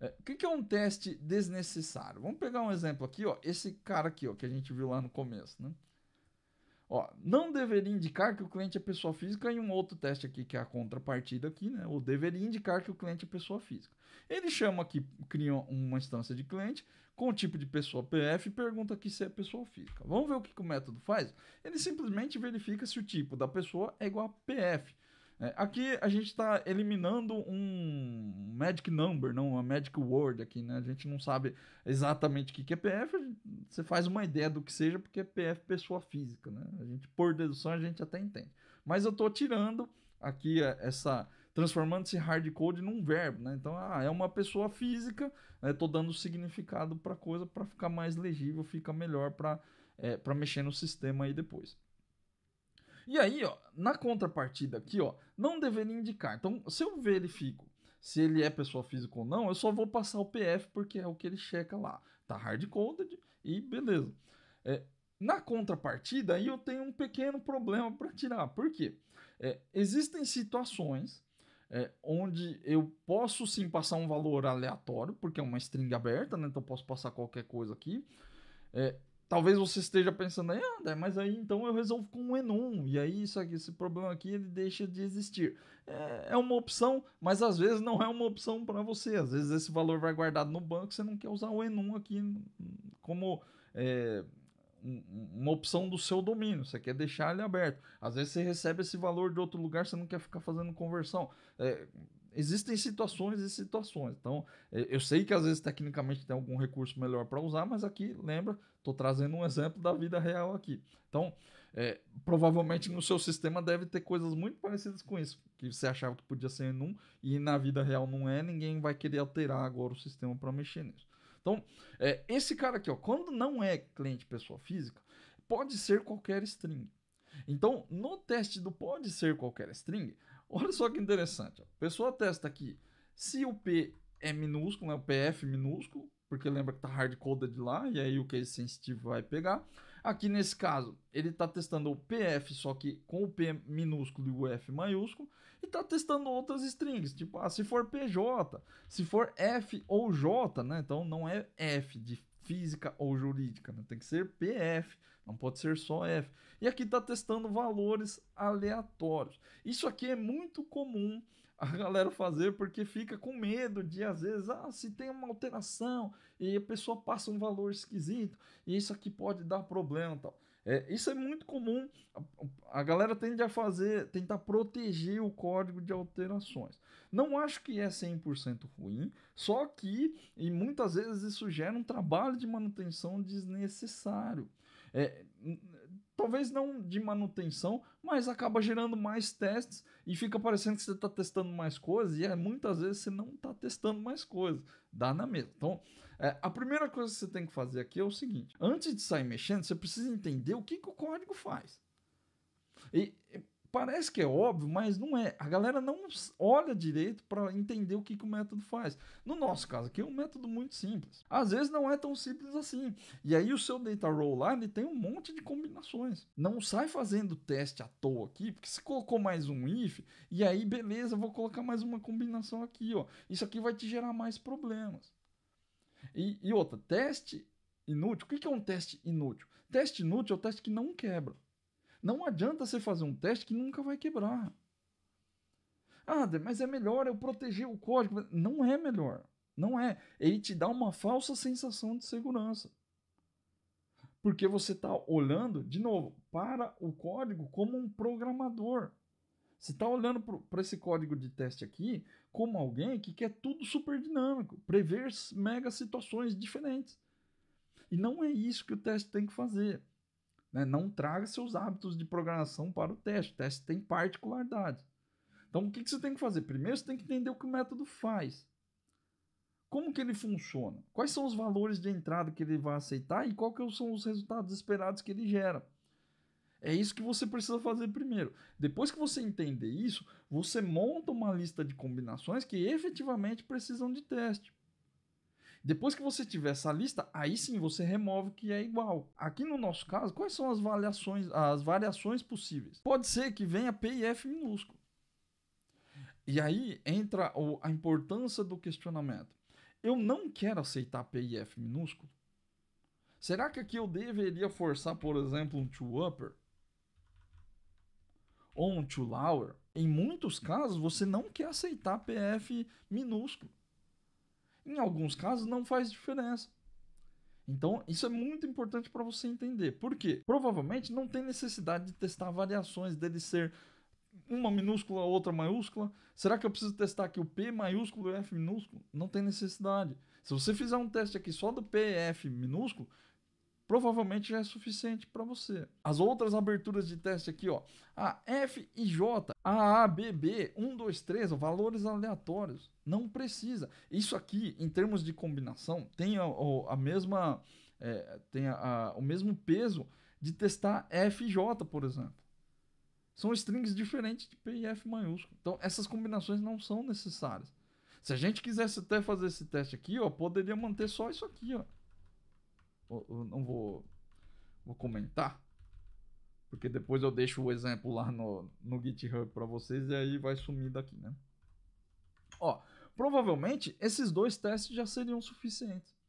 É, o que, que, é um teste desnecessário? Vamos pegar um exemplo aqui, ó. Esse cara aqui, ó, que a gente viu lá no começo, né? Ó, não deveria indicar que o cliente é pessoa física em um outro teste aqui que é a contrapartida aqui, né? Ou deveria indicar que o cliente é pessoa física. Ele chama aqui, cria uma instância de cliente com o tipo de pessoa PF e pergunta aqui se é pessoa física. Vamos ver o que, que o método faz? Ele simplesmente verifica se o tipo da pessoa é igual a PF. É, aqui a gente está eliminando um magic number, não uma magic word aqui, né? A gente não sabe exatamente o que, que é PF, você faz uma ideia do que seja, porque é PF pessoa física, né? A gente, por dedução, a gente até entende. Mas eu estou tirando aqui é, essa transformando esse code num verbo, né? Então, ah, é uma pessoa física, né? dando significado para coisa para ficar mais legível, fica melhor para é, para mexer no sistema aí depois. E aí, ó, na contrapartida aqui, ó, não deveria indicar. Então, se eu verifico se ele é pessoa física ou não, eu só vou passar o PF porque é o que ele checa lá. Tá hard-coded e beleza. É, na contrapartida, aí eu tenho um pequeno problema para tirar. Por quê? É, existem situações é, onde eu posso sim passar um valor aleatório, porque é uma string aberta, né? então posso passar qualquer coisa aqui. É, Talvez você esteja pensando, aí é, André, mas aí então eu resolvo com um enum, e aí isso aqui, esse problema aqui ele deixa de existir. É, é uma opção, mas às vezes não é uma opção para você. Às vezes esse valor vai guardado no banco, você não quer usar o enum aqui hum, como é, uma opção do seu domínio, você quer deixar ele aberto. Às vezes você recebe esse valor de outro lugar, você não quer ficar fazendo conversão. É, existem situações e situações. Então, eu sei que às vezes tecnicamente tem algum recurso melhor para usar, mas aqui, lembra, estou trazendo um exemplo da vida real aqui. Então, é, provavelmente no seu sistema deve ter coisas muito parecidas com isso, que você achava que podia ser num e na vida real não é, ninguém vai querer alterar agora o sistema para mexer nisso. Então, é, esse cara aqui, ó, quando não é cliente pessoa física, pode ser qualquer string. Então, no teste do pode ser qualquer string, Olha só que interessante. A pessoa testa aqui se o P é minúsculo, né, o PF minúsculo, porque lembra que está hard-coded lá, e aí o case sensitive vai pegar. Aqui nesse caso, ele está testando o PF, só que com o P minúsculo e o F maiúsculo, e está testando outras strings, tipo, ah, se for PJ, se for F ou J, né? Então não é F de física ou jurídica, né? tem que ser PF, não pode ser só F. E aqui está testando valores aleatórios. Isso aqui é muito comum a galera fazer porque fica com medo de, às vezes, ah, se tem uma alteração e a pessoa passa um valor esquisito e isso aqui pode dar problema tal. É, isso é muito comum. A, a, galera tende a fazer, tentar proteger o código de alterações. Não acho que é 100% ruim, só que, e muitas vezes isso gera um trabalho de manutenção desnecessário. É, talvez não de manutenção, mas acaba gerando mais testes e fica parecendo que você está testando mais coisas e é, muitas vezes você não está testando mais coisas. Dá na mesma. Então, é, a primeira coisa que você tem que fazer aqui é o seguinte: antes de sair mexendo, você precisa entender o que, que o código faz. E, parece que é óbvio, mas não é. A galera não olha direito para entender o que, que o método faz. No nosso caso aqui é um método muito simples. Às vezes não é tão simples assim. E aí o seu data roll lá ele tem um monte de combinações. Não sai fazendo teste à toa aqui, porque se colocou mais um if e aí beleza, vou colocar mais uma combinação aqui, ó. Isso aqui vai te gerar mais problemas. E, e outra, teste inútil. O que, que é um teste inútil? Teste inútil é o teste que não quebra. Não adianta você fazer um teste que nunca vai quebrar. Ah, mas é melhor eu proteger o código. Não é melhor. Não é. Ele te dá uma falsa sensação de segurança. Porque você está olhando, de novo, para o código como um programador. Você está olhando para esse código de teste aqui como alguém que quer tudo super dinâmico, prever mega situações diferentes. E não é isso que o teste tem que fazer. Né? Não traga seus hábitos de programação para o teste. O teste tem particularidades. Então, o que, que você tem que fazer? Primeiro, você tem que entender o que o método faz. Como que ele funciona? Quais são os valores de entrada que ele vai aceitar e quais são os resultados esperados que ele gera? É isso que você precisa fazer primeiro. Depois que você entender isso, você monta uma lista de combinações que efetivamente precisam de teste. Depois que você tiver essa lista, aí sim você remove que é igual. Aqui no nosso caso, quais são as variações, as variações possíveis? Pode ser que venha P e F minúsculo. E aí entra a importância do questionamento. Eu não quero aceitar P e F minúsculo. Será que aqui eu deveria forçar, por exemplo, um to upper? Ou um to lower? Em muitos casos, você não quer aceitar PF minúsculo. Em alguns casos não faz diferença. Então, isso é muito importante para você entender. Por quê? Provavelmente não tem necessidade de testar variações dele ser uma minúscula, outra maiúscula. Será que eu preciso testar aqui o P maiúsculo e F minúsculo? Não tem necessidade. Se você fizer um teste aqui só do P e F minúsculo, provavelmente já é suficiente para você. As outras aberturas de teste aqui, ó, a F e J, a A, B, B, 1, 2, 3, valores aleatórios, não precisa. Isso aqui, em termos de combinação, tem a, a mesma, é, tem a, a, o mesmo peso de testar F e J, por exemplo. São strings diferentes de P e F maiúsculo. Então, essas combinações não são necessárias. Se a gente quisesse até fazer esse teste aqui, ó, poderia manter só isso aqui, ó. Então, eu não vou, vou comentar, porque depois eu deixo o exemplo lá no, no GitHub para vocês e aí vai sumir daqui, né? Ó, provavelmente esses dois testes já seriam suficientes.